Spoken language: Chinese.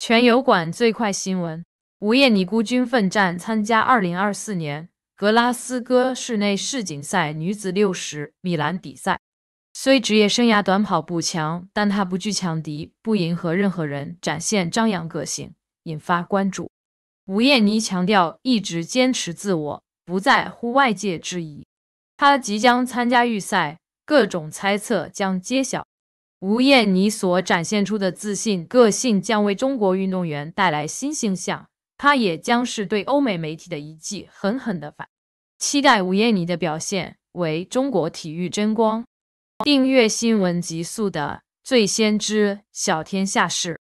全油管最快新闻：吴艳妮孤军奋战参加2024年格拉斯哥室内世锦赛女子60米栏比赛。虽职业生涯短跑不强，但她不惧强敌，不迎合任何人，展现张扬个性，引发关注。吴艳妮强调，一直坚持自我，不在乎外界质疑。她即将参加预赛，各种猜测将揭晓。吴艳妮所展现出的自信个性，将为中国运动员带来新形象。她也将是对欧美媒体的一记狠狠的反。期待吴艳妮的表现，为中国体育争光。订阅新闻极速的，最先知晓天下事。